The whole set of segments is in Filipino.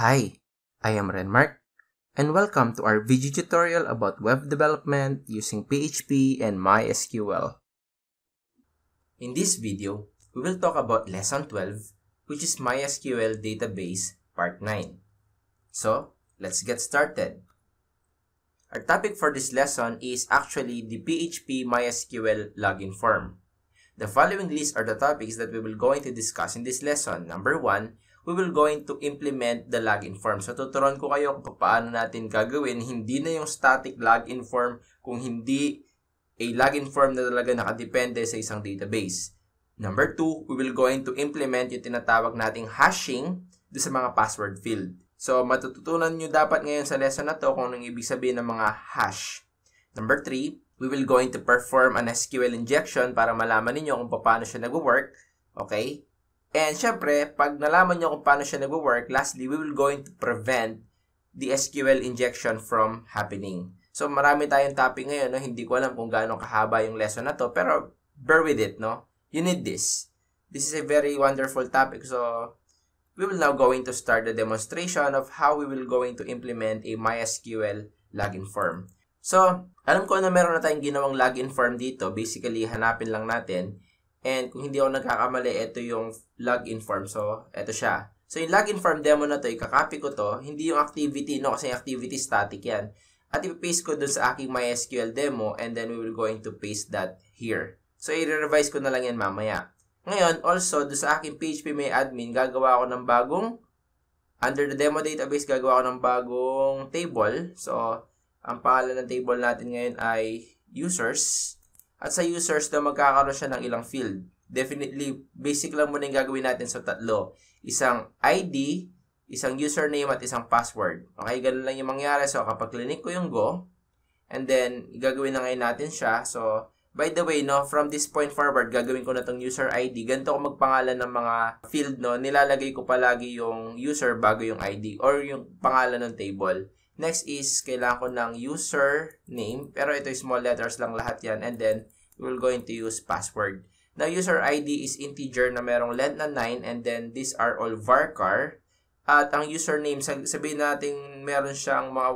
Hi, I am Renmark, and welcome to our video tutorial about web development using PHP and MySQL. In this video, we will talk about Lesson 12, which is MySQL Database Part 9. So, let's get started. Our topic for this lesson is actually the PHP MySQL login form. The following list are the topics that we will going to discuss in this lesson. Number 1, we will going to implement the login form. So, tuturuan ko kayo kung paano natin gagawin. Hindi na yung static login form kung hindi a login form na talaga nakadepende sa isang database. Number two, we will going to implement yung tinatawag nating hashing sa mga password field. So, matututunan nyo dapat ngayon sa lesson na to kung anong ibig sabihin ng mga hash. Number three, we will going to perform an SQL injection para malaman ninyo kung paano siya nag-work. Okay? And syempre, pag nalaman niyo kung paano siya nag-work, lastly, we will going to prevent the SQL injection from happening. So marami tayong topic ngayon, no? hindi ko alam kung gaano kahaba yung lesson na to, pero bear with it, no? You need this. This is a very wonderful topic. So we will now going to start the demonstration of how we will going to implement a MySQL login form. So, alam ko na meron na tayong ginawang login form dito. Basically, hanapin lang natin And kung hindi ako nagkakamali, ito yung login form. So, ito siya. So, yung login form demo na to, ikakopy ko to. Hindi yung activity, no? Kasi yung activity static yan. At ipapaste ko dun sa aking MySQL demo and then we will going to paste that here. So, i-revise ko na lang yan mamaya. Ngayon, also, dun sa aking PHP may admin, gagawa ako ng bagong, under the demo database, gagawa ako ng bagong table. So, ang pangalan ng table natin ngayon ay users at sa users na magkakaroon siya ng ilang field. Definitely, basic lang muna yung gagawin natin sa tatlo. Isang ID, isang username, at isang password. Okay, ganun lang yung mangyari. So, kapag clinic ko yung go, and then, gagawin na ngayon natin siya. So, by the way, no, from this point forward, gagawin ko na tong user ID. Ganito ko magpangalan ng mga field, no. Nilalagay ko palagi yung user bago yung ID or yung pangalan ng table. Next is, kailangan ko ng username. Pero ito small letters lang lahat yan. And then, we're going to use password. Now, user ID is integer na merong length na 9 and then these are all varchar. At ang username, sabihin natin meron siyang mga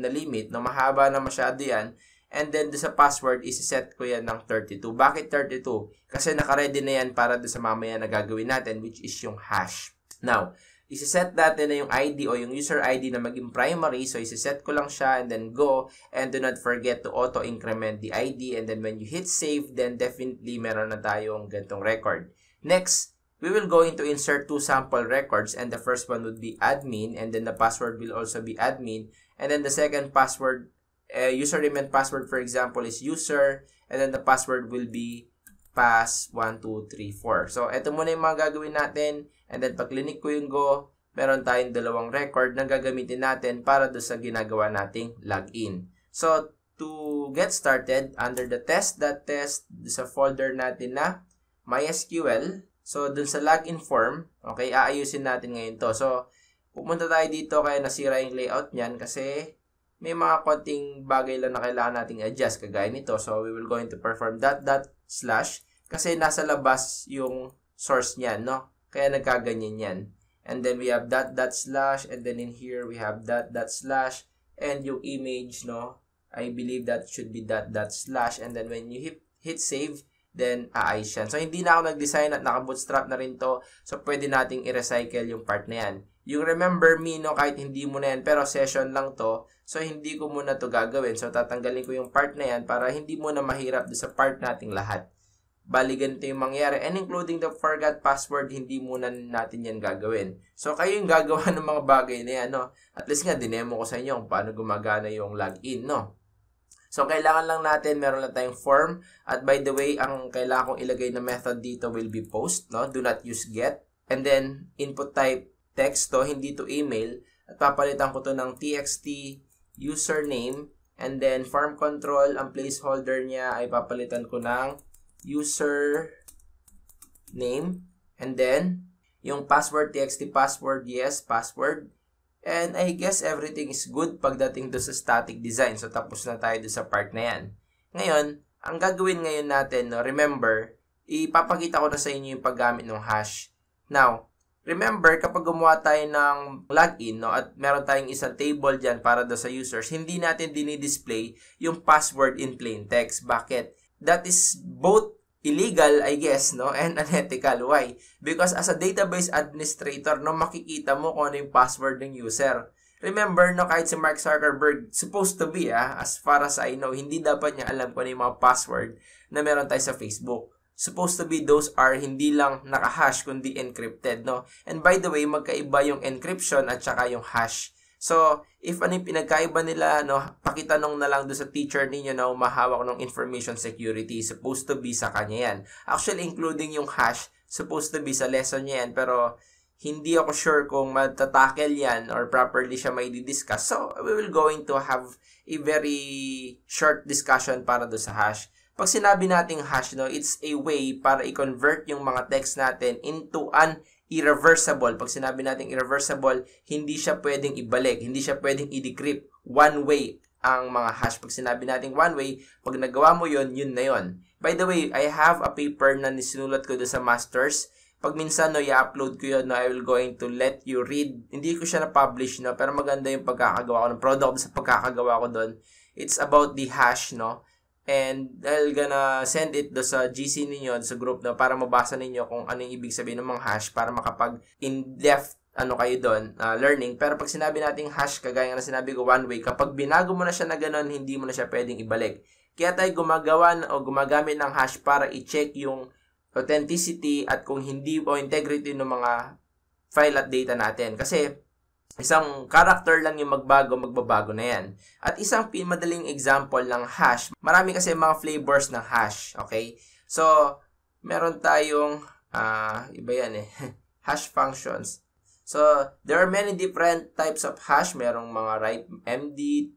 100 na limit na mahaba na masyado yan. And then, do sa password, isi-set ko yan ng 32. Bakit 32? Kasi nakaready na yan para sa mamaya na gagawin natin, which is yung hash. Now, Isiset natin na yung ID o yung user ID na maging primary. So, isiset ko lang siya and then go. And do not forget to auto-increment the ID. And then when you hit save, then definitely meron na tayong gantong record. Next, we will go into insert two sample records and the first one would be admin and then the password will also be admin and then the second password uh, username and password for example is user and then the password will be pass1234 so ito muna yung mga gagawin natin And then pag clinic ko yung go, meron tayong dalawang record na gagamitin natin para do sa ginagawa nating login. So, to get started, under the test.test, sa folder natin na MySQL, so dun sa login form, okay, aayusin natin ngayon to. So, pupunta tayo dito kaya nasira yung layout niyan kasi may mga konting bagay lang na kailangan nating adjust kagaya nito. So, we will going to perform dot dot slash kasi nasa labas yung source niyan, no? Kaya nagkaganyan yan. And then we have dot dot slash and then in here we have dot dot slash and yung image no I believe that should be dot dot slash and then when you hit, hit save then aayos yan. So hindi na ako nag-design at naka-bootstrap na rin to. So pwede nating i-recycle yung part na yan. Yung remember me no kahit hindi mo na yan pero session lang to. So hindi ko muna to gagawin. So tatanggalin ko yung part na yan para hindi mo na mahirap sa part nating lahat. Bali, ganito yung mangyari. And including the forgot password, hindi muna natin yan gagawin. So, kayo yung gagawa ng mga bagay na yan, no? At least nga, dinemo ko sa inyo kung paano gumagana yung login, no? So, kailangan lang natin, meron lang tayong form. At by the way, ang kailangan kong ilagay na method dito will be post, no? Do not use get. And then, input type text to, hindi to email. At papalitan ko to ng txt username. And then, form control, ang placeholder niya ay papalitan ko ng user name, and then yung password txt password yes password and I guess everything is good pagdating do sa static design so tapos na tayo do sa part na yan ngayon ang gagawin ngayon natin no, remember ipapakita ko na sa inyo yung paggamit ng hash now remember kapag gumawa tayo ng login no, at meron tayong isang table dyan para do sa users hindi natin dinidisplay yung password in plain text bakit that is both illegal, I guess, no? And unethical. Why? Because as a database administrator, no, makikita mo kung ano yung password ng user. Remember, no, kahit si Mark Zuckerberg, supposed to be, ah, as far as I know, hindi dapat niya alam kung ano yung mga password na meron tayo sa Facebook. Supposed to be those are hindi lang naka-hash, kundi encrypted, no? And by the way, magkaiba yung encryption at saka yung hash So, if ano yung pinagkaiba nila, no, pakitanong na lang do sa teacher ninyo na umahawak ng information security. Supposed to be sa kanya yan. Actually, including yung hash, supposed to be sa lesson niya yan. Pero, hindi ako sure kung matatakel yan or properly siya may discuss So, we will going to have a very short discussion para do sa hash. Pag sinabi nating hash, no, it's a way para i-convert yung mga text natin into an irreversible. Pag sinabi natin irreversible, hindi siya pwedeng ibalik, hindi siya pwedeng i-decrypt. One way ang mga hash. Pag sinabi natin one way, pag nagawa mo yon yun na yon. By the way, I have a paper na sinulat ko do sa masters. Pag minsan no, i-upload ko yun, no, I will going to let you read. Hindi ko siya na-publish, no, pero maganda yung pagkakagawa ko. Proud ako sa pagkakagawa ko doon. It's about the hash, no. And I'll gonna send it do sa GC ninyo, sa group na para mabasa ninyo kung ano yung ibig sabihin ng mga hash para makapag in-depth ano kayo doon, uh, learning. Pero pag sinabi nating hash, kagaya na sinabi ko one way, kapag binago mo na siya na ganun, hindi mo na siya pwedeng ibalik. Kaya tayo gumagawa o gumagamit ng hash para i-check yung authenticity at kung hindi o integrity ng mga file at data natin. Kasi Isang character lang yung magbago, magbabago na yan. At isang pinmadaling example ng hash. Marami kasi mga flavors ng hash, okay? So, meron tayong, uh, iba yan eh, hash functions. So, there are many different types of hash. Merong mga right MD,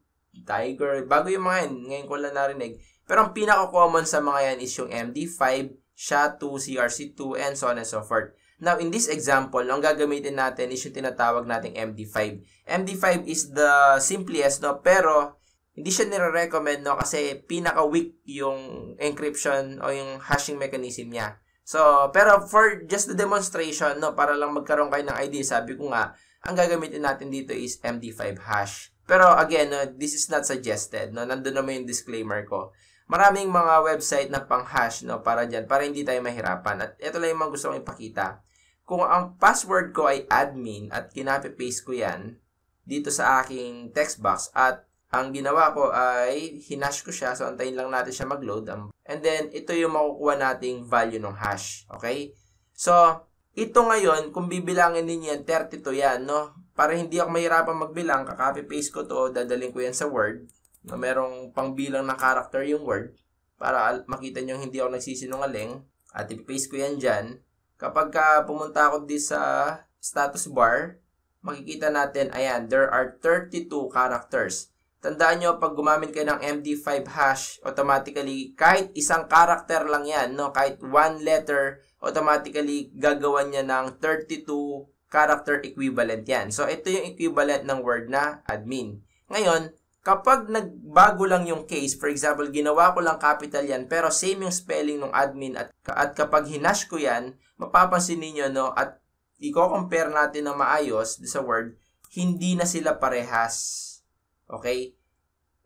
Tiger, bago yung mga yan, ngayon ko lang narinig. Pero ang pinaka-common sa mga yan is yung MD5, SHA-2, CRC2, and so on and so forth. Now, in this example, ang gagamitin natin is yung tinatawag nating MD5. MD5 is the simplest, no? pero hindi siya nire-recommend no? kasi pinaka-weak yung encryption o yung hashing mechanism niya. So, pero for just the demonstration, no, para lang magkaroon kayo ng idea, sabi ko nga, ang gagamitin natin dito is MD5 hash. Pero again, no, this is not suggested. No? Nandun naman yung disclaimer ko maraming mga website na pang-hash no, para diyan para hindi tayo mahirapan. At ito lang yung mga gusto kong ipakita. Kung ang password ko ay admin at kinapy-paste ko yan dito sa aking text box at ang ginawa ko ay hinash ko siya, so antayin lang natin siya mag-load. Um, and then, ito yung makukuha nating value ng hash. Okay? So, ito ngayon, kung bibilangin ninyo yan, 32 yan, no? Para hindi ako mahirapan magbilang, copy paste ko to, dadaling ko yan sa Word na merong pangbilang ng character yung word para makita nyo hindi ako nagsisinungaling at ipipaste ko yan dyan. Kapag ka pumunta ako di sa status bar, makikita natin, ayan, there are 32 characters. Tandaan nyo, pag gumamit kayo ng MD5 hash, automatically, kahit isang character lang yan, no? kahit one letter, automatically gagawa niya ng 32 character equivalent yan. So, ito yung equivalent ng word na admin. Ngayon, Kapag nagbago lang yung case, for example, ginawa ko lang capital yan, pero same yung spelling ng admin at, at kapag hinash ko yan, mapapansin niyo no, at i-compare natin na maayos sa word, hindi na sila parehas. Okay?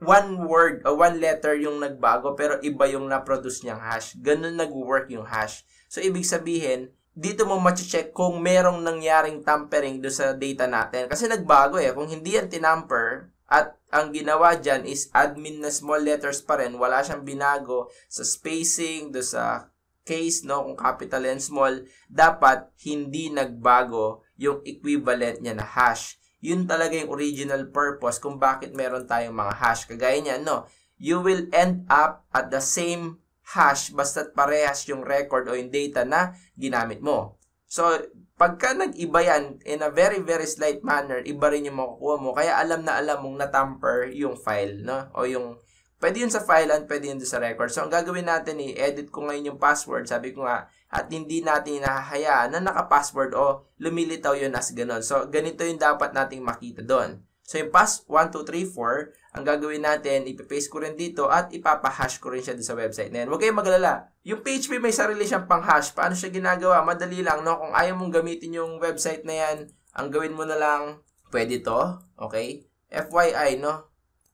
One word o uh, one letter yung nagbago pero iba yung na-produce niyang hash. Ganun nag-work yung hash. So, ibig sabihin, dito mo mache-check kung merong nangyaring tampering do sa data natin. Kasi nagbago eh. Kung hindi yan tinamper, at ang ginawa dyan is admin na small letters pa rin. Wala siyang binago sa spacing, do sa case, no, kung capital and small. Dapat hindi nagbago yung equivalent niya na hash. Yun talaga yung original purpose kung bakit meron tayong mga hash. Kagaya niyan, no, you will end up at the same hash basta't parehas yung record o yung data na ginamit mo. So, pagka nag-iba yan, in a very, very slight manner, iba rin yung makukuha mo. Kaya alam na alam mong natamper yung file, no? O yung, pwede yun sa file and pwede yun sa record. So, ang gagawin natin, i-edit eh, ko ngayon yung password. Sabi ko nga, at hindi natin nahahayaan na naka-password o lumilitaw yun as ganun. So, ganito yung dapat nating makita doon. So, yung pass 1, 2, 3, 4, ang gagawin natin, ipipaste ko rin dito at ipapahash ko rin siya sa website na yan. Huwag kayong maglala. Yung PHP may sarili siyang pang-hash. Paano siya ginagawa? Madali lang, no? Kung ayaw mong gamitin yung website na yan, ang gawin mo na lang, pwede to, okay? FYI, no?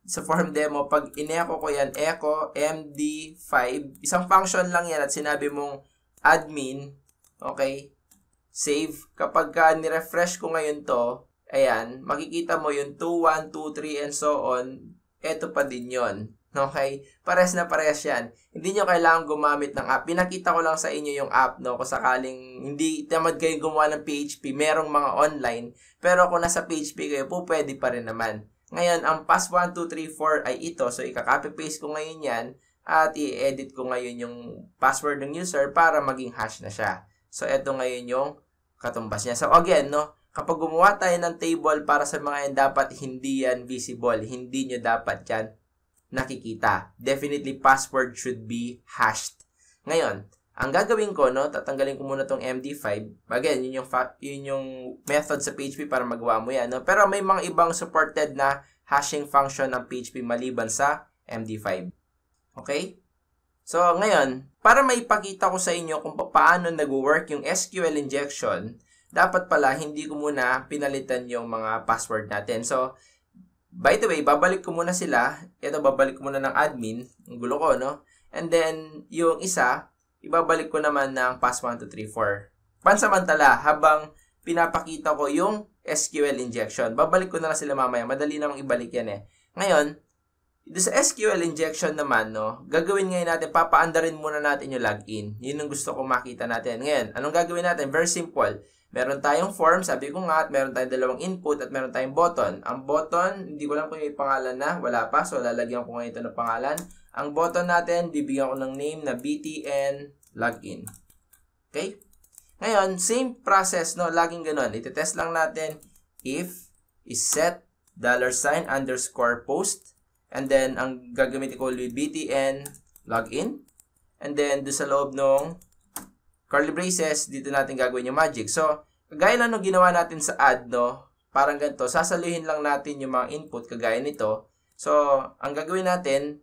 Sa form demo, pag ineko ko yan, echo md5, isang function lang yan at sinabi mong admin, okay? Save. Kapag ah, ni-refresh ko ngayon to, Ayan, makikita mo yung 2, 1, 2, 3, and so on. Ito pa din yon Okay? Pares na pares yan. Hindi nyo kailangan gumamit ng app. Pinakita ko lang sa inyo yung app, no? Kung sakaling hindi tamad kayo gumawa ng PHP, merong mga online. Pero kung nasa PHP kayo po, pwede pa rin naman. Ngayon, ang pass 1, 2, 3, 4 ay ito. So, ika-copy-paste ko ngayon yan at i-edit ko ngayon yung password ng user para maging hash na siya. So, ito ngayon yung katumbas niya. So, again, no? kapag gumawa tayo ng table para sa mga yan, dapat hindi yan visible. Hindi nyo dapat yan nakikita. Definitely, password should be hashed. Ngayon, ang gagawin ko, no, tatanggalin ko muna tong MD5. Again, yun yung, yun yung method sa PHP para magawa mo yan. No? Pero may mga ibang supported na hashing function ng PHP maliban sa MD5. Okay? So, ngayon, para maipakita ko sa inyo kung paano nag-work yung SQL injection, dapat pala hindi ko muna pinalitan yung mga password natin. So, by the way, babalik ko muna sila. Ito, babalik ko muna ng admin. Ang gulo ko, no? And then, yung isa, ibabalik ko naman ng pass 1, Pansamantala, habang pinapakita ko yung SQL injection. Babalik ko na lang sila mamaya. Madali namang ibalik yan eh. Ngayon, dito sa SQL injection naman, no, gagawin ngayon natin, papaandarin muna natin yung login. Yun ang gusto ko makita natin. Ngayon, anong gagawin natin? Very simple. Meron tayong form, sabi ko nga, at meron tayong dalawang input at meron tayong button. Ang button, hindi ko lang kung yung pangalan na, wala pa, so lalagyan ko ngayon ito ng pangalan. Ang button natin, bibigyan ko ng name na btn login. Okay? Ngayon, same process, no? Laging ganun. Itetest lang natin if is set dollar sign underscore post and then ang gagamitin ko ulit btn login and then do sa loob nung curly braces, dito natin gagawin yung magic. So, Kagaya lang nung ginawa natin sa add, no? Parang ganito, sasaluhin lang natin yung mga input kagaya nito. So, ang gagawin natin,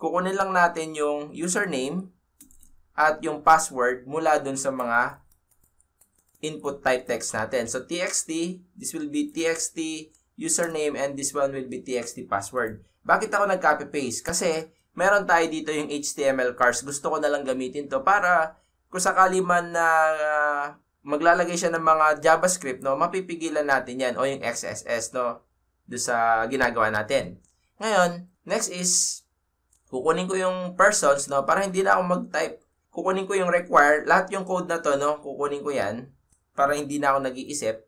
kukunin lang natin yung username at yung password mula dun sa mga input type text natin. So, txt, this will be txt username and this one will be txt password. Bakit ako nag-copy-paste? Kasi, meron tayo dito yung HTML cars. Gusto ko na lang gamitin to para kung sakali man na uh, maglalagay siya ng mga JavaScript, no, mapipigilan natin yan o yung XSS, no, do sa ginagawa natin. Ngayon, next is, kukunin ko yung persons, no, para hindi na ako mag-type. Kukunin ko yung require, lahat yung code na to, no, kukunin ko yan, para hindi na ako nag-iisip.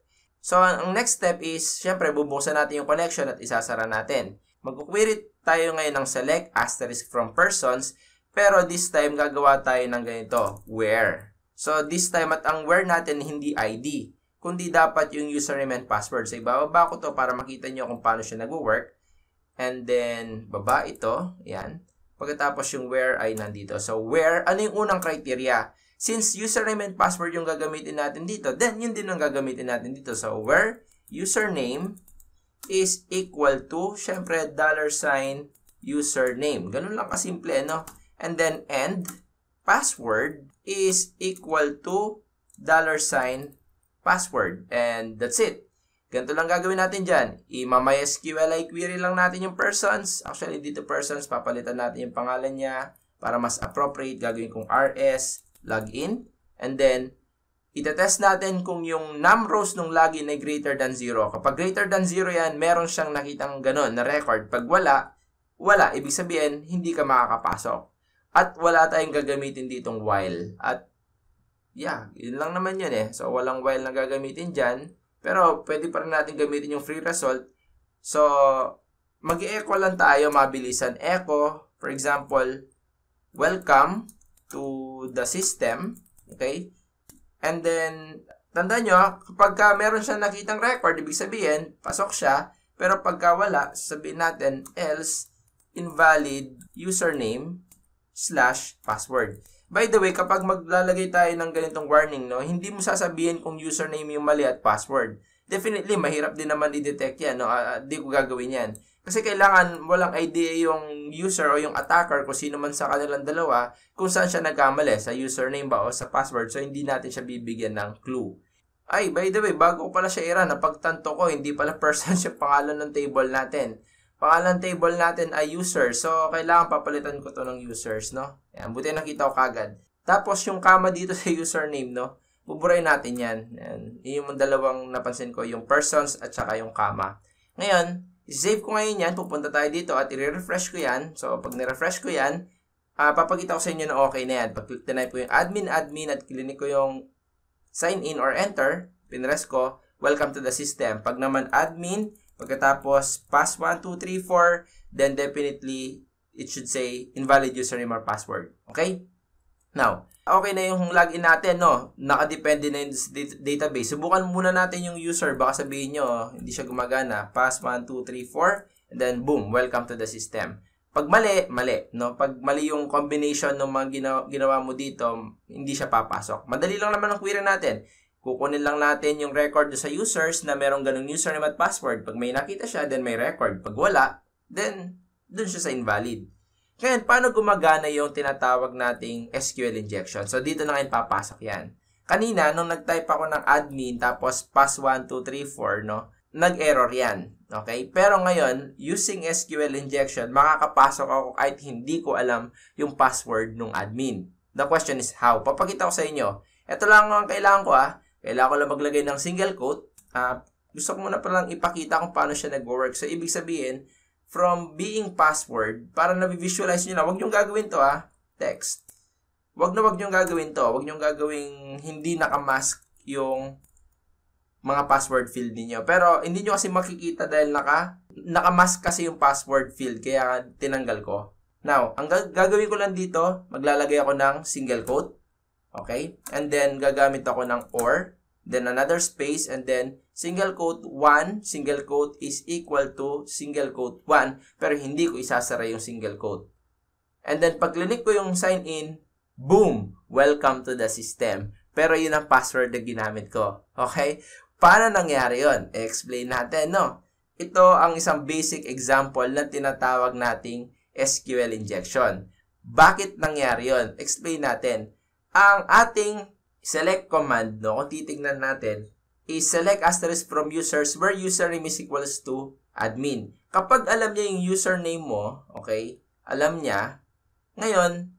So, ang next step is, syempre, bubuksan natin yung connection at isasara natin. Mag-query tayo ngayon ng select asterisk from persons, pero this time, gagawa tayo ng ganito, where. So, this time at ang where natin hindi ID, kundi dapat yung username and password. So, ibababa ko to para makita nyo kung paano siya nag-work. And then, baba ito. Yan. Pagkatapos yung where ay nandito. So, where, ano yung unang criteria? Since username and password yung gagamitin natin dito, then yun din ang gagamitin natin dito. So, where username is equal to, syempre, dollar sign username. Ganun lang kasimple, no? And then, end password is equal to dollar sign password. And that's it. Ganito lang gagawin natin dyan. I-MySQLi query lang natin yung persons. Actually, dito persons, papalitan natin yung pangalan niya para mas appropriate. Gagawin kong rs login. And then, itetest natin kung yung num rows ng login ay greater than 0. Kapag greater than 0 yan, meron siyang nakitang ganun na record. Pag wala, wala. Ibig sabihin, hindi ka makakapasok. At wala tayong gagamitin ditong while. At yeah, yun lang naman yun eh. So walang while na gagamitin dyan. Pero pwede pa rin natin gamitin yung free result. So mag-echo lang tayo mabilisan. Echo, for example, welcome to the system. Okay? And then, tandaan nyo, kapag ka meron siyang nakitang record, ibig sabihin, pasok siya. Pero pagka wala, sabihin natin, else, invalid username slash password. By the way, kapag maglalagay tayo ng ganitong warning, no, hindi mo sasabihin kung username yung mali at password. Definitely, mahirap din naman i-detect yan. No? Uh, di ko gagawin yan. Kasi kailangan walang idea yung user o yung attacker kung sino man sa kanilang dalawa kung saan siya nagkamali, sa username ba o sa password. So, hindi natin siya bibigyan ng clue. Ay, by the way, bago ko pala siya ira, napagtanto ko, hindi pala person siya pangalan ng table natin. Pangalan table natin ay user. So, kailangan papalitan ko to ng users, no? Ayan, buti nakita ko kagad. Tapos, yung kama dito sa username, no? Buburayin natin yan. Ayan. Yung dalawang napansin ko, yung persons at saka yung kama. Ngayon, save ko ngayon yan. Pupunta tayo dito at i-refresh ko yan. So, pag ni-refresh ko yan, uh, papakita ko sa inyo na okay na yan. Pag-click na ko yung admin, admin at klinik ko yung sign in or enter, pinres ko, welcome to the system. Pag naman admin, Pagkatapos, pass 1, 2, 3, 4, then definitely it should say invalid username or password. Okay? Now, okay na yung login natin, no? Nakadepende na yung database. Subukan muna natin yung user. Baka sabihin nyo, oh, hindi siya gumagana. Pass 1, 2, 3, 4. And then, boom, welcome to the system. Pag mali, mali. No? Pag mali yung combination ng mga ginawa, ginawa mo dito, hindi siya papasok. Madali lang naman ang query natin. Kukunin lang natin yung record sa users na merong ganung username at password. Pag may nakita siya, then may record. Pag wala, then dun siya sa invalid. Ngayon, paano gumagana yung tinatawag nating SQL injection? So, dito na ngayon papasok yan. Kanina, nung nag-type ako ng admin, tapos pass 1234, no? Nag-error yan. Okay? Pero ngayon, using SQL injection, makakapasok ako kahit hindi ko alam yung password ng admin. The question is how? Papakita ko sa inyo. Ito lang ang kailangan ko ah kailangan ko lang maglagay ng single quote. Uh, gusto ko muna palang ipakita kung paano siya nag-work. So, ibig sabihin, from being password, para na-visualize nyo na, huwag nyong gagawin to ha, ah, text. Huwag na huwag nyong gagawin to. Huwag nyong gagawing hindi nakamask yung mga password field niyo. Pero hindi nyo kasi makikita dahil naka nakamask kasi yung password field kaya tinanggal ko. Now, ang gagawin ko lang dito, maglalagay ako ng single quote. Okay? And then, gagamit ako ng or, then another space, and then single quote 1, single quote is equal to single quote 1, pero hindi ko isasara yung single quote. And then, pag click ko yung sign in, boom! Welcome to the system. Pero yun ang password na ginamit ko. Okay? Paano nangyari yon? Explain natin, no? Ito ang isang basic example na tinatawag nating SQL injection. Bakit nangyari yon? Explain natin. Ang ating select command, no, kung titignan natin, is select asterisk from users where username is equals to admin. Kapag alam niya yung username mo, okay, alam niya, ngayon,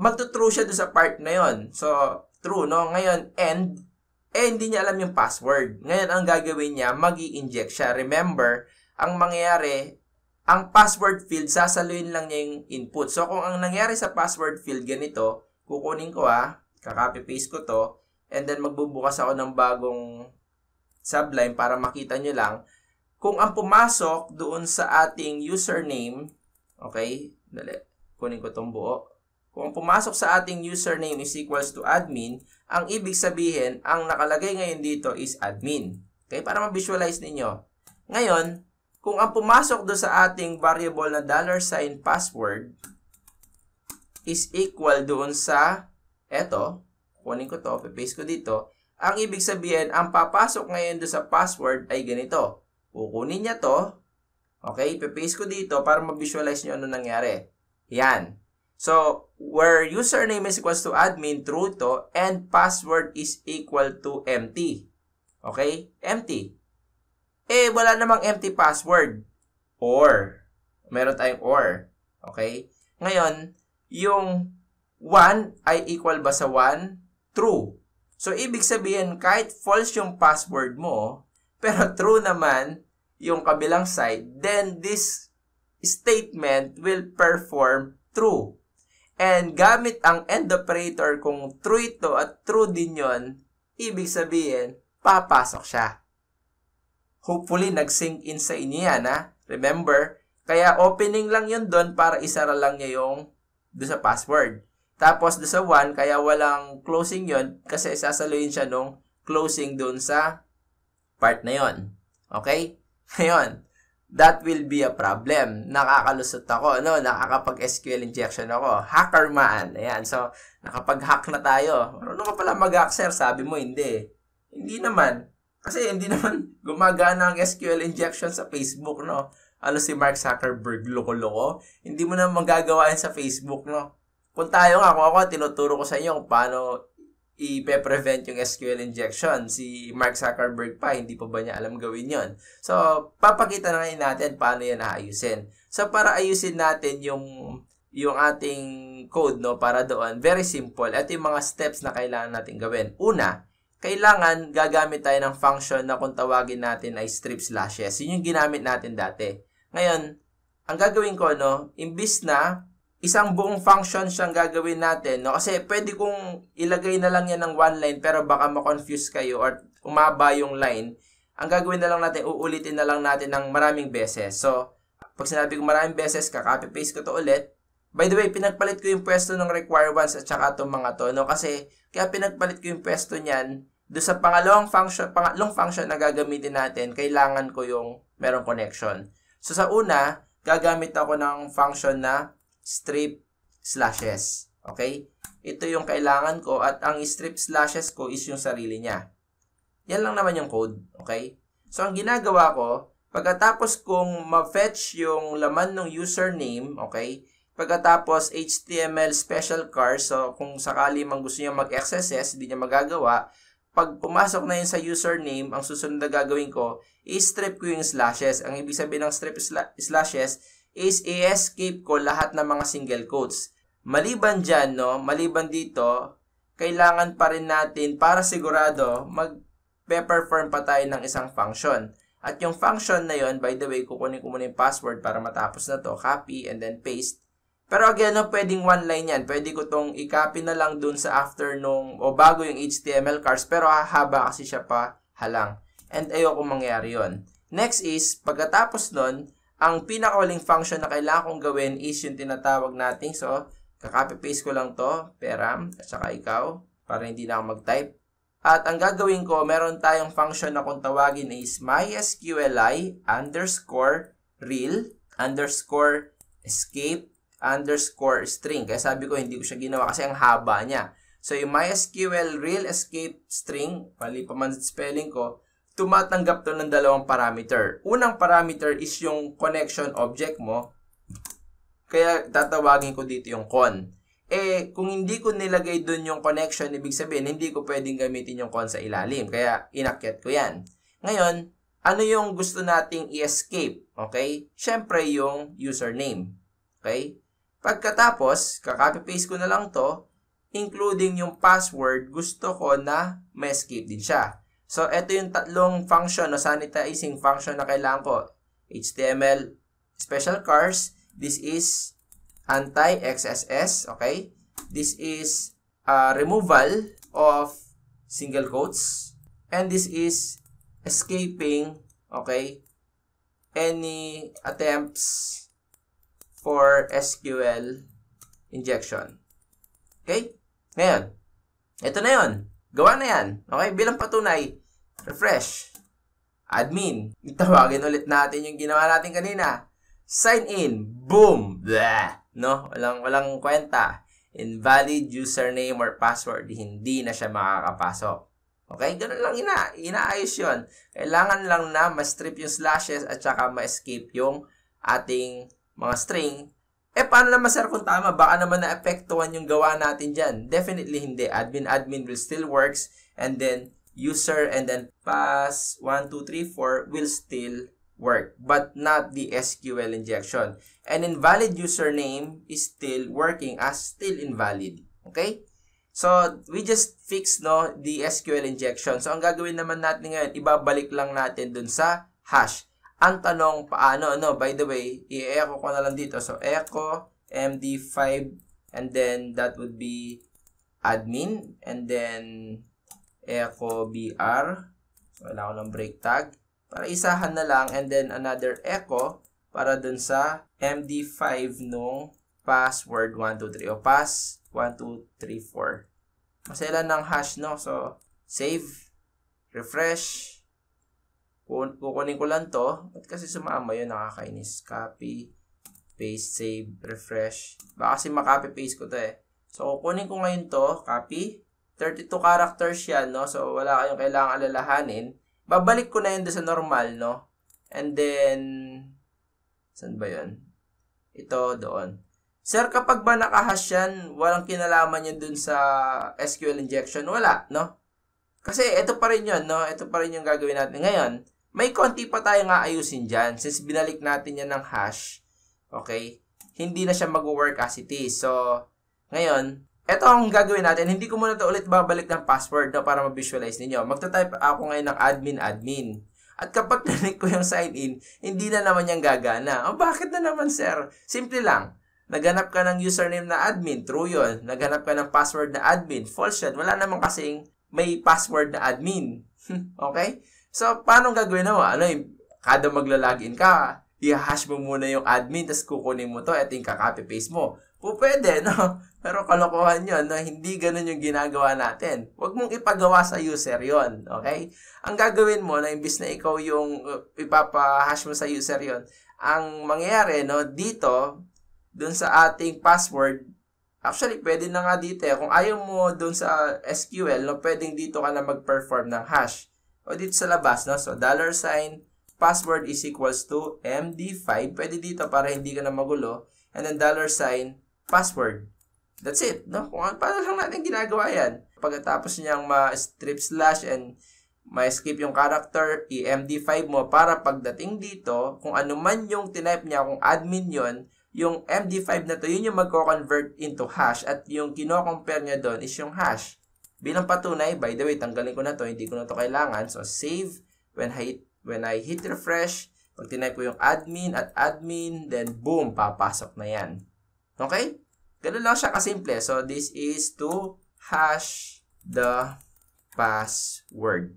magto-true siya doon sa part na yon. So, true, no? Ngayon, end, eh hindi niya alam yung password. Ngayon, ang gagawin niya, mag inject siya. Remember, ang mangyayari, ang password field, sasaluin lang niya yung input. So, kung ang nangyari sa password field ganito, kukunin ko ah, copy paste ko to, and then magbubukas ako ng bagong sublime para makita nyo lang. Kung ang pumasok doon sa ating username, okay, dali, kunin ko tong buo. Kung ang pumasok sa ating username is equals to admin, ang ibig sabihin, ang nakalagay ngayon dito is admin. Okay, para ma-visualize ninyo. Ngayon, kung ang pumasok doon sa ating variable na dollar sign password, is equal doon sa eto. Kunin ko to, paste ko dito. Ang ibig sabihin, ang papasok ngayon doon sa password ay ganito. Kukunin niya to. Okay, paste ko dito para ma-visualize nyo ano nangyari. Yan. So, where username is equals to admin, true to, and password is equal to empty. Okay? Empty. Eh, wala namang empty password. Or. Meron tayong or. Okay? Ngayon, yung 1 ay equal ba sa 1? True. So, ibig sabihin, kahit false yung password mo, pero true naman yung kabilang side, then this statement will perform true. And gamit ang end operator, kung true ito at true din yon, ibig sabihin, papasok siya. Hopefully, nag-sync in sa inyo yan, ha? Remember, kaya opening lang yun doon para isara lang niya yung do sa password. Tapos do sa 1, kaya walang closing yon kasi sasaluhin siya nung closing doon sa part na yon. Okay? Ngayon, that will be a problem. Nakakalusot ako, no? Nakakapag-SQL injection ako. Hacker man. Ayan, so, nakapag-hack na tayo. Marunong ka pala mag-hack, sir. Sabi mo, hindi. Hindi naman. Kasi hindi naman gumagana ang SQL injection sa Facebook, no? ano si Mark Zuckerberg, loko-loko, hindi mo na magagawa sa Facebook, no? Kung tayo nga, kung ako, tinuturo ko sa inyo kung paano i-prevent yung SQL injection. Si Mark Zuckerberg pa, hindi pa ba niya alam gawin yon So, papakita na ngayon natin paano yan aayusin. So, para ayusin natin yung, yung ating code, no, para doon, very simple. Ito yung mga steps na kailangan natin gawin. Una, kailangan gagamit tayo ng function na kung tawagin natin ay strip slashes. Yun yung ginamit natin dati. Ngayon, ang gagawin ko, no, imbis na isang buong function siyang gagawin natin, no? Kasi pwede kong ilagay na lang yan ng one line pero baka ma-confuse kayo or umaba yung line. Ang gagawin na lang natin, uulitin na lang natin ng maraming beses. So, pag sinabi ko maraming beses, copy paste ko to ulit. By the way, pinagpalit ko yung pwesto ng require ones at saka itong mga to, no? Kasi, kaya pinagpalit ko yung pwesto niyan, do sa pangalawang function, pangalawang function na gagamitin natin, kailangan ko yung merong connection. So sa una, gagamit ako ng function na strip slashes. Okay? Ito yung kailangan ko at ang strip slashes ko is yung sarili niya. Yan lang naman yung code. Okay? So ang ginagawa ko, pagkatapos kong ma-fetch yung laman ng username, okay? Pagkatapos HTML special car, so kung sakali mang gusto niya mag-XSS, hindi niya magagawa, pag pumasok na yun sa username, ang susunod na gagawin ko is strip ko yung slashes. Ang ibig sabihin ng strip sla slashes is i-escape ko lahat ng mga single quotes. Maliban dyan, no, maliban dito, kailangan pa rin natin para sigurado mag-perform pa tayo ng isang function. At yung function na yon by the way, kukunin ko muna yung password para matapos na to. Copy and then paste. Pero again, no, pwedeng one line yan. Pwede ko tong i-copy na lang dun sa after nung, o bago yung HTML cards, pero hahaba kasi siya pa halang. And ayoko mangyari yon. Next is, pagkatapos nun, ang pinakawaling function na kailangan kong gawin is yung tinatawag nating So, kakopy-paste ko lang to, peram, at saka ikaw, para hindi na ako mag-type. At ang gagawin ko, meron tayong function na kung tawagin is mysqli underscore real underscore escape underscore string. Kaya sabi ko, hindi ko siya ginawa kasi ang haba niya. So, yung MySQL real escape string, mali pa man spelling ko, tumatanggap to ng dalawang parameter. Unang parameter is yung connection object mo. Kaya tatawagin ko dito yung con. Eh, kung hindi ko nilagay doon yung connection, ibig sabihin, hindi ko pwedeng gamitin yung con sa ilalim. Kaya inakyat ko yan. Ngayon, ano yung gusto nating i-escape? Okay? Siyempre, yung username. Okay? Pagkatapos, kakapi-paste ko na lang to, including yung password, gusto ko na may skip din siya. So, ito yung tatlong function o sanitizing function na kailangan ko. HTML special cars, this is anti-XSS, okay? This is uh, removal of single quotes. And this is escaping, okay, any attempts for SQL injection. Okay? Ngayon, ito na yon. Gawa na yan. Okay? Bilang patunay, refresh. Admin. Itawagin ulit natin yung ginawa natin kanina. Sign in. Boom! Blah! No? Walang, walang kwenta. Invalid username or password. Hindi na siya makakapasok. Okay? Ganun lang ina inaayos yun. Kailangan lang na ma-strip yung slashes at saka ma-escape yung ating mga string, eh paano naman sir kung tama? Baka naman na naapektuhan yung gawa natin dyan. Definitely hindi. Admin, admin will still works and then user and then pass 1, 2, 3, 4 will still work but not the SQL injection. And invalid username is still working as still invalid. Okay? So, we just fix no, the SQL injection. So, ang gagawin naman natin ngayon, ibabalik lang natin dun sa hash. Ang tanong, paano, ano By the way, i-echo ko na lang dito. So, echo md5 and then that would be admin and then echo br. So, wala ko ng break tag. Para isahan na lang and then another echo para dun sa md5 nung password 123 o pass 1234. Masailan ng hash, no? So, save, refresh, Kukunin ko lang to. At kasi sumama yun, nakakainis. Copy, paste, save, refresh. Baka kasi makopy paste ko to eh. So, kukunin ko ngayon to. Copy. 32 characters yan, no? So, wala kayong kailangan alalahanin. Babalik ko na yun sa normal, no? And then, saan ba yun? Ito, doon. Sir, kapag ba nakahash yan, walang kinalaman yun dun sa SQL injection? Wala, no? Kasi ito pa rin yun, no? Ito pa rin yung gagawin natin ngayon. May konti pa tayong aayusin dyan since binalik natin yan ng hash. Okay? Hindi na siya mag-work as it is. So, ngayon, ito ang gagawin natin. Hindi ko muna to ulit babalik ng password no, para ma-visualize ninyo. Magta-type ako ngayon ng admin, admin. At kapag nalik ko yung sign in, hindi na naman niyang gagana. Oh, bakit na naman, sir? Simple lang. Naghanap ka ng username na admin, true yun. Naghanap ka ng password na admin, false yun. Wala namang kasing may password na admin. okay? So, paano gagawin mo? Ano, eh, kada magla-login ka, i-hash mo muna yung admin, tapos kukunin mo to, eto yung copy paste mo. Kung no? Pero kalokohan yun, no? Hindi ganun yung ginagawa natin. Huwag mong ipagawa sa user yon okay? Ang gagawin mo, na imbis na ikaw yung uh, ipapahash mo sa user yon ang mangyayari, no, dito, dun sa ating password, Actually, pwede na nga dito eh. Kung ayaw mo doon sa SQL, no, pwedeng dito ka na mag-perform ng hash. O dito sa labas, no? So, dollar sign, password is equals to MD5. Pwede dito para hindi ka na magulo. And then dollar sign, password. That's it, no? Kung paano lang natin ginagawa yan. Pagkatapos niyang ma-strip slash and ma-skip yung character, i-MD5 mo para pagdating dito, kung ano man yung tinype niya, kung admin yon yung MD5 na to, yun yung magko-convert into hash at yung kino-compare niya doon is yung hash. Bilang patunay, by the way, tanggalin ko na to, hindi ko na to kailangan. So, save. When I, hit, when I hit refresh, pag tinype ko yung admin at admin, then boom, papasok na yan. Okay? Ganun lang siya kasimple. So, this is to hash the password.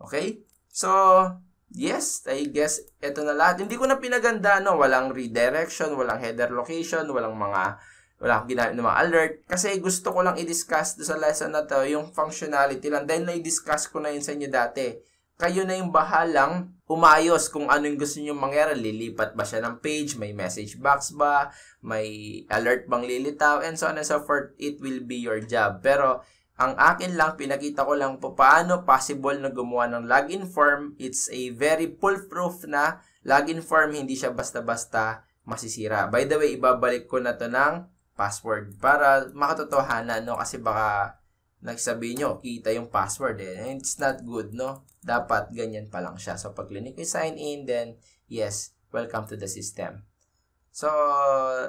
Okay? So, Yes, I guess ito na lahat. Hindi ko na pinaganda, no? Walang redirection, walang header location, walang mga, wala akong ginamit ng mga alert. Kasi gusto ko lang i-discuss do sa lesson na to, yung functionality lang. Dahil na-discuss ko na yun sa inyo dati. Kayo na yung bahalang umayos kung ano yung gusto nyo mangyari. Lilipat ba siya ng page? May message box ba? May alert bang lilitaw? And so on and so forth. It will be your job. Pero, ang akin lang, pinakita ko lang po paano possible na gumawa ng login form. It's a very foolproof na login form. Hindi siya basta-basta masisira. By the way, ibabalik ko na to ng password para makatotohanan, no? Kasi baka nagsabi nyo, kita yung password eh. It's not good, no? Dapat ganyan pa lang siya. So, pag clinic sign in, then yes, welcome to the system. So,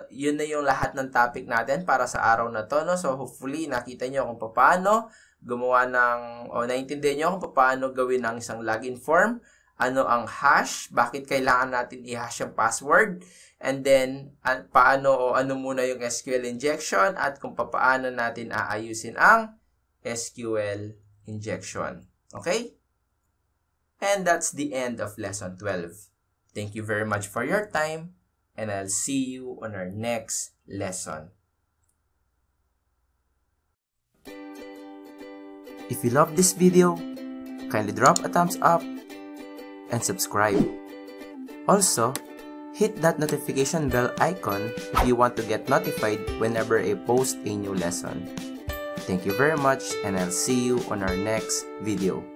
yun na yung lahat ng topic natin para sa araw na to. No? So, hopefully, nakita nyo kung paano gumawa ng, o naintindihan nyo kung paano gawin ng isang login form, ano ang hash, bakit kailangan natin i-hash ang password, and then paano o ano muna yung SQL injection at kung paano natin aayusin ang SQL injection. Okay? And that's the end of lesson 12. Thank you very much for your time. and I'll see you on our next lesson. If you love this video, kindly drop a thumbs up and subscribe. Also, hit that notification bell icon if you want to get notified whenever I post a new lesson. Thank you very much and I'll see you on our next video.